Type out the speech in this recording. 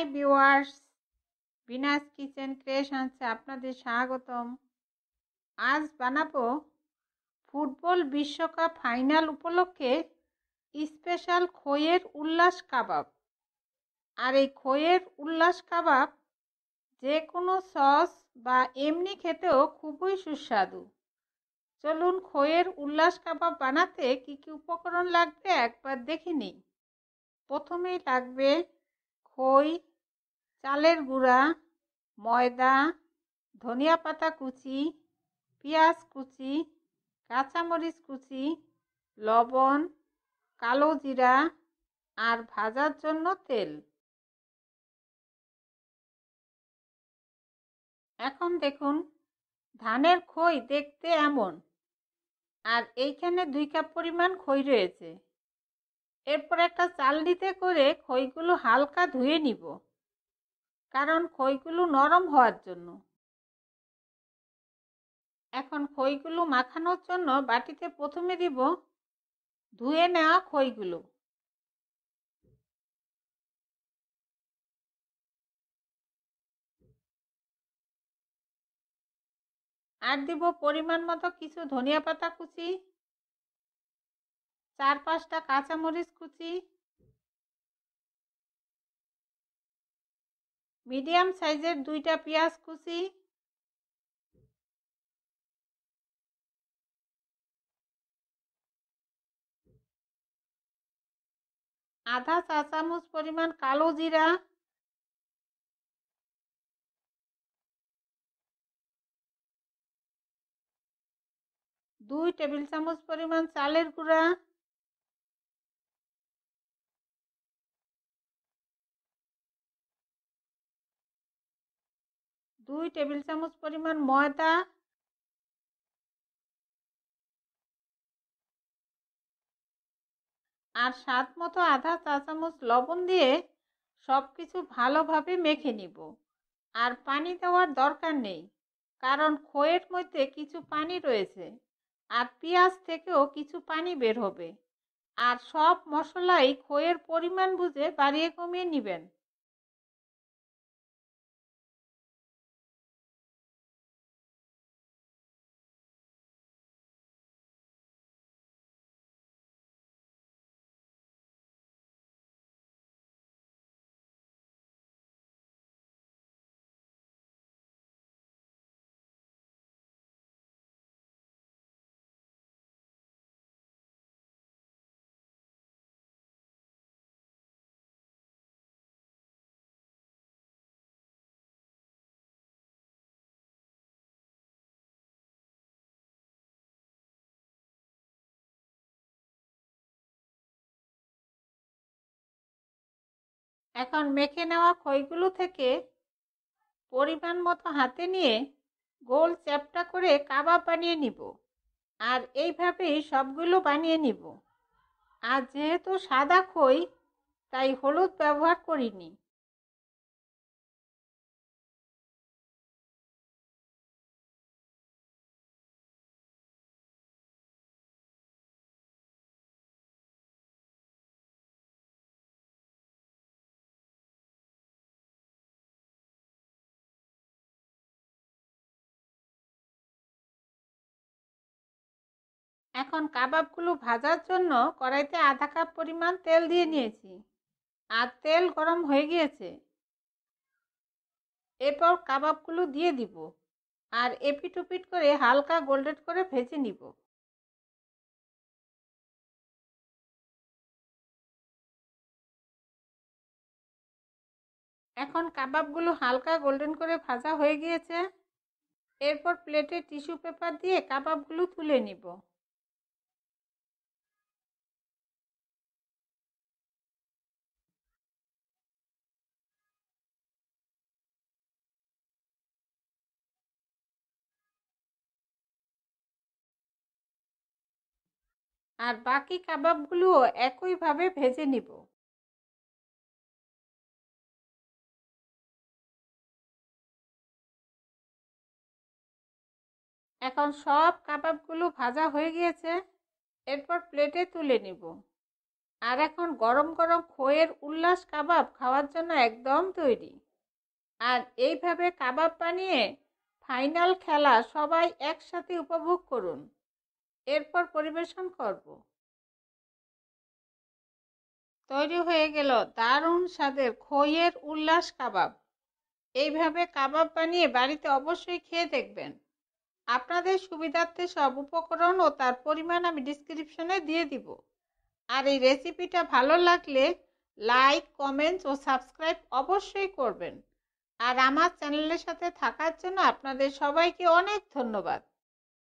high viewers Bina's kitchen ক্রিয়েশনসে আপনাদের স্বাগতম আজ বানাবো ফুটবল বিশ্বকাপ ফাইনাল উপলক্ষে স্পেশাল খইয়ের উল্লাস কাবাব আর এই খইয়ের উল্লাস কাবাব যে কোনো সস বা এমনি খেতেও খুবই সুস্বাদু চলুন খইয়ের উল্লাস কাবাব বানাতে কি কি উপকরণ লাগবে একবার দেখে নিই প্রথমেই লাগবে খই চালের গুঁড়া ময়দা ধনিয়া পাতা কুচি পেঁয়াজ কুচি কাঁচামরিচ কুচি লবণ কালো জিরা আর ভাজার জন্য তেল এখন দেখুন ধানের খই দেখতে এমন আর এইখানে দুই কাপ পরিমাণ খই রয়েছে এরপর একটা চালনিতে করে খইগুলো হালকা ধুয়ে নিব কারণ খইগুলো নরম হওয়ার জন্য এখন খইগুলো মাখানোর জন্য বাটিতে প্রথমে দিব ধুয়ে নেওয়া খইগুলো আর দিব পরিমাণ মতো কিছু ধনিয়া পাতা কুচি চার পাঁচটা কাঁচামরিচ কুচি মিডিয়াম সাইজের দুইটা পেঁয়াজ কুচি আধা চা চামচ পরিমাণ কালো জিরা দুই টেবিল চামচ পরিমাণ চালের গুঁড়া দুই টেবিল চামচ পরিমাণ ময়দা আর স্বাদ মতো আধা চা চামচ লবণ দিয়ে সব কিছু ভালোভাবে মেখে নিব আর পানি দেওয়ার দরকার নেই কারণ খোয়ের মধ্যে কিছু পানি রয়েছে আর পেঁয়াজ থেকেও কিছু পানি বের হবে আর সব মশলাই খোয়ের পরিমাণ বুঝে বাড়িয়ে কমিয়ে নেবেন এখন মেখে নেওয়া খইগুলো থেকে পরিমাণ মতো হাতে নিয়ে গোল চ্যাপটা করে কাবাব বানিয়ে নিব আর এইভাবেই সবগুলো বানিয়ে নিব আর যেহেতু সাদা খই তাই হলুদ ব্যবহার করিনি এখন কাবাবগুলো ভাজার জন্য কড়াইতে আধা কাপ পরিমাণ তেল দিয়ে নিয়েছি আর তেল গরম হয়ে গিয়েছে এরপর কাবাবগুলো দিয়ে দিব আর এপিটুপিট করে হালকা গোল্ডেড করে ভেজে নিব এখন কাবাবগুলো হালকা গোল্ডেন করে ভাজা হয়ে গিয়েছে এরপর প্লেটে টিস্যু পেপার দিয়ে কাবাবগুলো তুলে নিব আর বাকি কাবাবগুলোও একইভাবে ভেজে নিব এখন সব কাবাবগুলো ভাজা হয়ে গিয়েছে এরপর প্লেটে তুলে নিব আর এখন গরম গরম খোয়ের উল্লাস কাবাব খাওয়ার জন্য একদম তৈরি আর এইভাবে কাবাব বানিয়ে ফাইনাল খেলা সবাই একসাথে উপভোগ করুন এরপর পরিবেশন করব তৈরি হয়ে গেল দারুণ স্বাদের খইয়ের উল্লাস কাবাব এইভাবে কাবাব বানিয়ে বাড়িতে অবশ্যই খেয়ে দেখবেন আপনাদের সুবিধার্থে সব উপকরণ ও তার পরিমাণ আমি ডিসক্রিপশনে দিয়ে দিব আর এই রেসিপিটা ভালো লাগলে লাইক কমেন্টস ও সাবস্ক্রাইব অবশ্যই করবেন আর আমার চ্যানেলের সাথে থাকার জন্য আপনাদের সবাইকে অনেক ধন্যবাদ